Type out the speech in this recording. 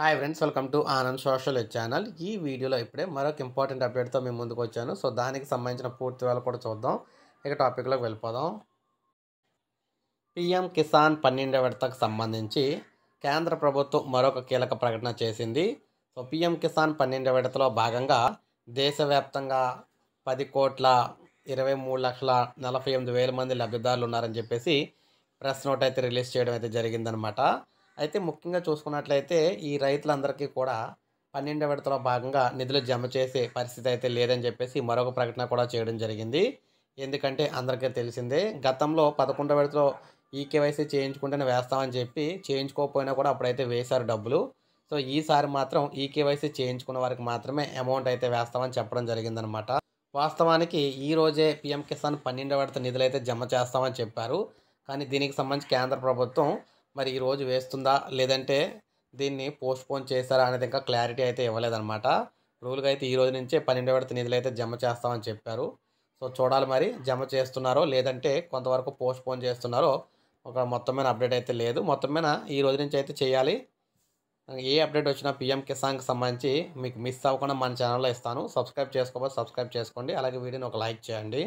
hi friends welcome to Anand social channel ఈ వీడియోలో ఇప్పుడే మరొక ఇంపార్టెంట్ అప్డేట్తో మేము ముందుకు వచ్చాను సో దానికి సంబంధించిన పూర్తి వేళ కూడా చూద్దాం ఇక టాపిక్లోకి వెళ్ళిపోదాం పిఎం కిసాన్ పన్నెండవ విడతకు సంబంధించి కేంద్ర ప్రభుత్వం మరొక కీలక ప్రకటన చేసింది సో పిఎం కిసాన్ పన్నెండవ విడతలో భాగంగా దేశవ్యాప్తంగా పది కోట్ల ఇరవై మూడు లక్షల నలభై ఎనిమిది వేల మంది లబ్ధిదారులు ఉన్నారని చెప్పేసి ప్రెస్ నోట్ అయితే రిలీజ్ చేయడం అయితే జరిగిందనమాట అయితే ముఖ్యంగా చూసుకున్నట్లయితే ఈ రైతులందరికీ కూడా పన్నెండవ విడతలో భాగంగా నిధులు జమ చేసే పరిస్థితి అయితే లేదని చెప్పేసి మరొక ప్రకటన కూడా చేయడం జరిగింది ఎందుకంటే అందరికీ తెలిసిందే గతంలో పదకొండవ విడతలో ఈ కేవైసీ చేయించుకుంటేనే వేస్తామని చెప్పి చేయించుకోకపోయినా కూడా అప్పుడైతే వేశారు డబ్బులు సో ఈసారి మాత్రం ఈ కేవైసీ చేయించుకున్న వారికి మాత్రమే అమౌంట్ అయితే వేస్తామని చెప్పడం జరిగిందనమాట వాస్తవానికి ఈ రోజే పీఎం కిసాన్ పన్నెండవ విడత నిధులైతే జమ చేస్తామని చెప్పారు కానీ దీనికి సంబంధించి కేంద్ర ప్రభుత్వం మరి ఈరోజు వేస్తుందా లేదంటే దీన్ని పోస్ట్పోన్ చేస్తారా అనేది ఇంకా క్లారిటీ అయితే ఇవ్వలేదన్నమాట రూల్గా అయితే ఈ రోజు నుంచే పన్నెండు విడత నిధులు అయితే జమ చేస్తామని చెప్పారు సో చూడాలి మరి జమ చేస్తున్నారో లేదంటే కొంతవరకు పోస్ట్పోన్ చేస్తున్నారో ఒక మొత్తం మీద అప్డేట్ అయితే లేదు మొత్తం మీద ఈ రోజు నుంచి అయితే చేయాలి ఏ అప్డేట్ వచ్చినా పిఎం కిసాన్కి సంబంధించి మీకు మిస్ అవ్వకుండా మన ఛానల్లో ఇస్తాను సబ్స్క్రైబ్ చేసుకోకపోతే సబ్స్క్రైబ్ చేసుకోండి అలాగే వీడియోని ఒక లైక్ చేయండి